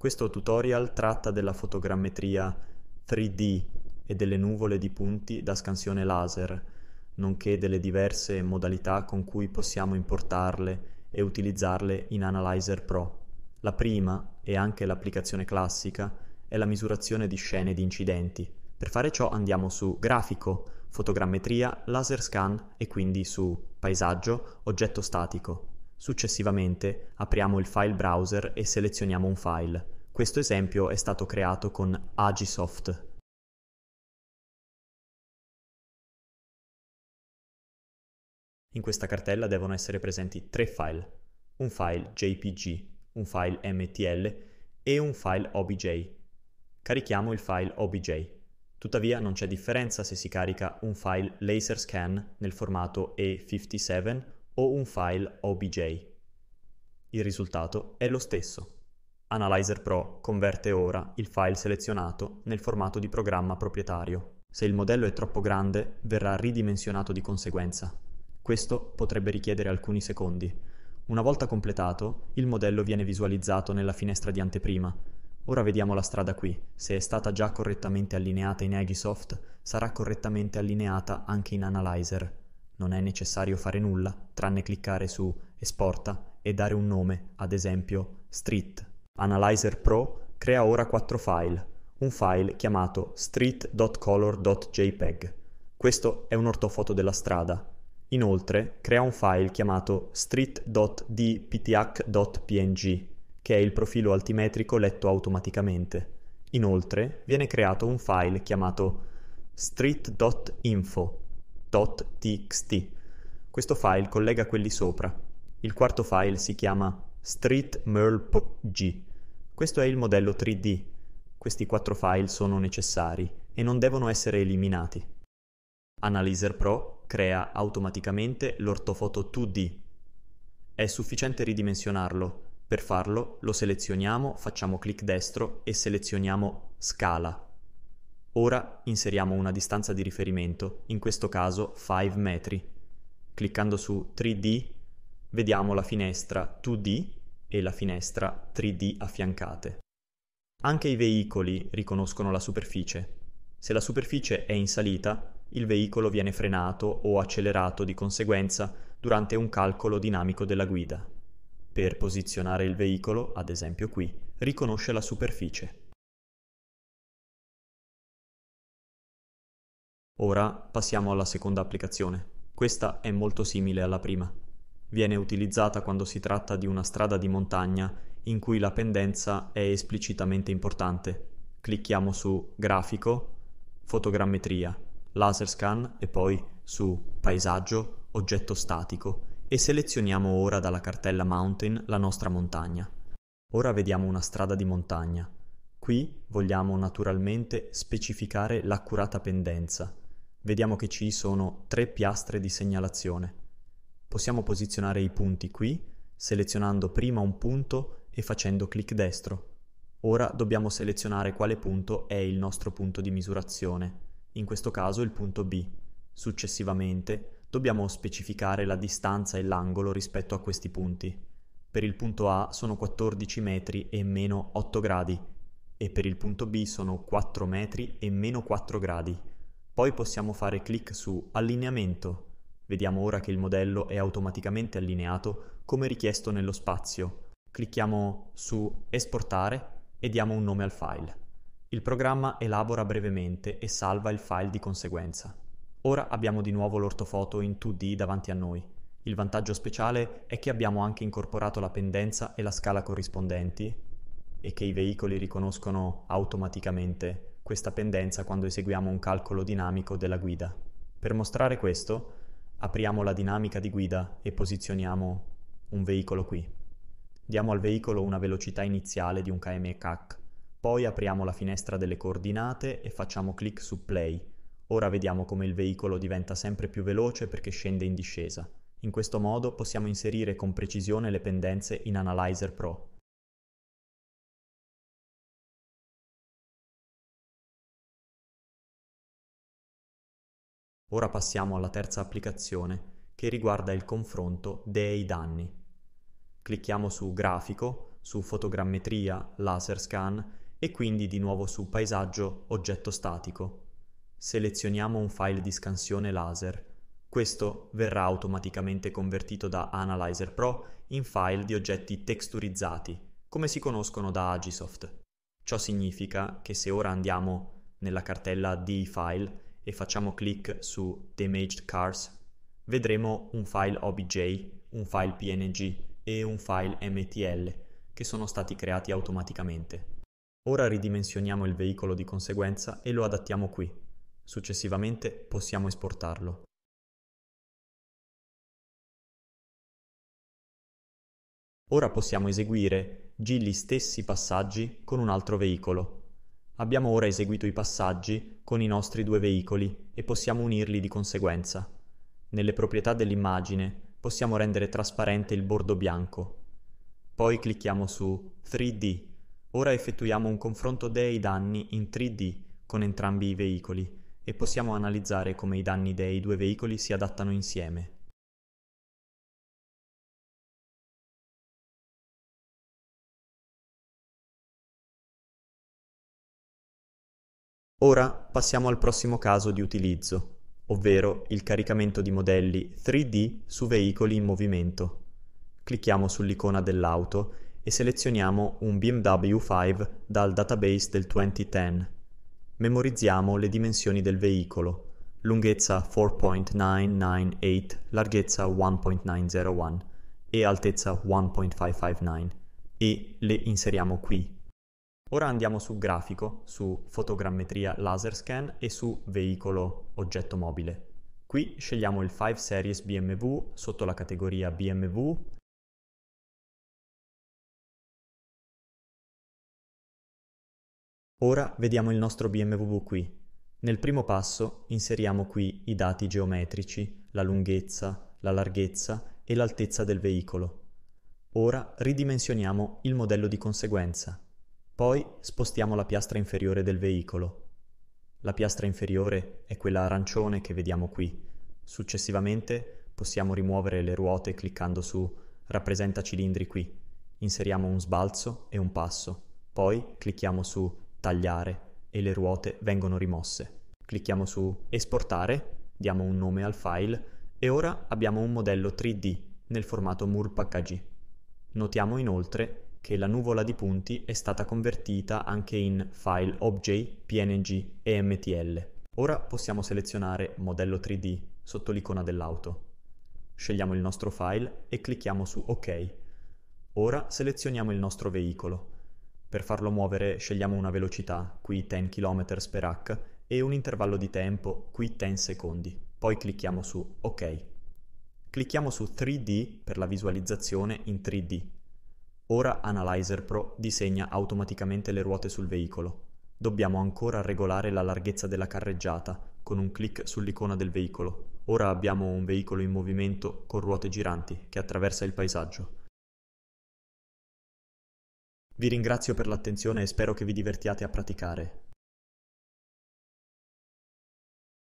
Questo tutorial tratta della fotogrammetria 3D e delle nuvole di punti da scansione laser, nonché delle diverse modalità con cui possiamo importarle e utilizzarle in Analyzer Pro. La prima, e anche l'applicazione classica, è la misurazione di scene di incidenti. Per fare ciò andiamo su Grafico, Fotogrammetria, Laser Scan e quindi su Paesaggio, Oggetto statico. Successivamente apriamo il file browser e selezioniamo un file. Questo esempio è stato creato con Agisoft. In questa cartella devono essere presenti tre file, un file JPG, un file MTL e un file OBJ. Carichiamo il file OBJ. Tuttavia non c'è differenza se si carica un file LaserScan nel formato E57 o un file OBJ. Il risultato è lo stesso. Analyzer Pro converte ora il file selezionato nel formato di programma proprietario. Se il modello è troppo grande, verrà ridimensionato di conseguenza. Questo potrebbe richiedere alcuni secondi. Una volta completato, il modello viene visualizzato nella finestra di anteprima. Ora vediamo la strada qui. Se è stata già correttamente allineata in Agisoft, sarà correttamente allineata anche in Analyzer. Non è necessario fare nulla, tranne cliccare su Esporta e dare un nome, ad esempio Street. Analyzer Pro crea ora quattro file, un file chiamato street.color.jpg. Questo è un ortofoto della strada. Inoltre crea un file chiamato street.dpth.png, che è il profilo altimetrico letto automaticamente. Inoltre viene creato un file chiamato street.info .txt. Questo file collega quelli sopra. Il quarto file si chiama street Questo è il modello 3D. Questi quattro file sono necessari e non devono essere eliminati. Analyzer Pro crea automaticamente l'ortofoto 2D. È sufficiente ridimensionarlo. Per farlo lo selezioniamo, facciamo clic destro e selezioniamo Scala Ora inseriamo una distanza di riferimento, in questo caso 5 metri. Cliccando su 3D vediamo la finestra 2D e la finestra 3D affiancate. Anche i veicoli riconoscono la superficie. Se la superficie è in salita, il veicolo viene frenato o accelerato di conseguenza durante un calcolo dinamico della guida. Per posizionare il veicolo, ad esempio qui, riconosce la superficie. Ora passiamo alla seconda applicazione. Questa è molto simile alla prima. Viene utilizzata quando si tratta di una strada di montagna in cui la pendenza è esplicitamente importante. Clicchiamo su Grafico, Fotogrammetria, Laser Scan e poi su Paesaggio, Oggetto statico e selezioniamo ora dalla cartella Mountain la nostra montagna. Ora vediamo una strada di montagna. Qui vogliamo naturalmente specificare l'accurata pendenza, vediamo che ci sono tre piastre di segnalazione. Possiamo posizionare i punti qui, selezionando prima un punto e facendo clic destro. Ora dobbiamo selezionare quale punto è il nostro punto di misurazione, in questo caso il punto B. Successivamente dobbiamo specificare la distanza e l'angolo rispetto a questi punti. Per il punto A sono 14 metri e meno 8 gradi e per il punto B sono 4 metri e meno 4 gradi poi possiamo fare clic su Allineamento. Vediamo ora che il modello è automaticamente allineato come richiesto nello spazio. Clicchiamo su Esportare e diamo un nome al file. Il programma elabora brevemente e salva il file di conseguenza. Ora abbiamo di nuovo l'ortofoto in 2D davanti a noi. Il vantaggio speciale è che abbiamo anche incorporato la pendenza e la scala corrispondenti e che i veicoli riconoscono automaticamente questa pendenza quando eseguiamo un calcolo dinamico della guida. Per mostrare questo, apriamo la dinamica di guida e posizioniamo un veicolo qui. Diamo al veicolo una velocità iniziale di un km/h, poi apriamo la finestra delle coordinate e facciamo clic su play. Ora vediamo come il veicolo diventa sempre più veloce perché scende in discesa. In questo modo possiamo inserire con precisione le pendenze in Analyzer Pro. Ora passiamo alla terza applicazione che riguarda il confronto dei danni. Clicchiamo su Grafico, su Fotogrammetria, Laser Scan e quindi di nuovo su Paesaggio, Oggetto Statico. Selezioniamo un file di scansione laser. Questo verrà automaticamente convertito da Analyzer Pro in file di oggetti texturizzati, come si conoscono da Agisoft. Ciò significa che se ora andiamo nella cartella di file e facciamo clic su Damaged Cars, vedremo un file OBJ, un file PNG e un file MTL che sono stati creati automaticamente. Ora ridimensioniamo il veicolo di conseguenza e lo adattiamo qui. Successivamente possiamo esportarlo. Ora possiamo eseguire gli stessi passaggi con un altro veicolo Abbiamo ora eseguito i passaggi con i nostri due veicoli e possiamo unirli di conseguenza. Nelle proprietà dell'immagine possiamo rendere trasparente il bordo bianco. Poi clicchiamo su 3D. Ora effettuiamo un confronto dei danni in 3D con entrambi i veicoli e possiamo analizzare come i danni dei due veicoli si adattano insieme. Ora passiamo al prossimo caso di utilizzo, ovvero il caricamento di modelli 3D su veicoli in movimento. Clicchiamo sull'icona dell'auto e selezioniamo un BMW 5 dal database del 2010. Memorizziamo le dimensioni del veicolo, lunghezza 4.998, larghezza 1.901 e altezza 1.559 e le inseriamo qui. Ora andiamo su grafico, su fotogrammetria laser scan e su veicolo oggetto mobile. Qui scegliamo il 5 Series BMW sotto la categoria BMW Ora vediamo il nostro BMW qui. Nel primo passo inseriamo qui i dati geometrici, la lunghezza, la larghezza e l'altezza del veicolo. Ora ridimensioniamo il modello di conseguenza. Poi spostiamo la piastra inferiore del veicolo. La piastra inferiore è quella arancione che vediamo qui. Successivamente possiamo rimuovere le ruote cliccando su Rappresenta cilindri qui. Inseriamo un sbalzo e un passo. Poi clicchiamo su Tagliare e le ruote vengono rimosse. Clicchiamo su Esportare, diamo un nome al file e ora abbiamo un modello 3D nel formato MUR PKG. Notiamo inoltre che la nuvola di punti è stata convertita anche in file obj, png e mtl. Ora possiamo selezionare modello 3D sotto l'icona dell'auto. Scegliamo il nostro file e clicchiamo su ok. Ora selezioniamo il nostro veicolo. Per farlo muovere scegliamo una velocità, qui 10 km per h, e un intervallo di tempo, qui 10 secondi. Poi clicchiamo su ok. Clicchiamo su 3D per la visualizzazione in 3D. Ora Analyzer Pro disegna automaticamente le ruote sul veicolo. Dobbiamo ancora regolare la larghezza della carreggiata con un clic sull'icona del veicolo. Ora abbiamo un veicolo in movimento con ruote giranti che attraversa il paesaggio. Vi ringrazio per l'attenzione e spero che vi divertiate a praticare.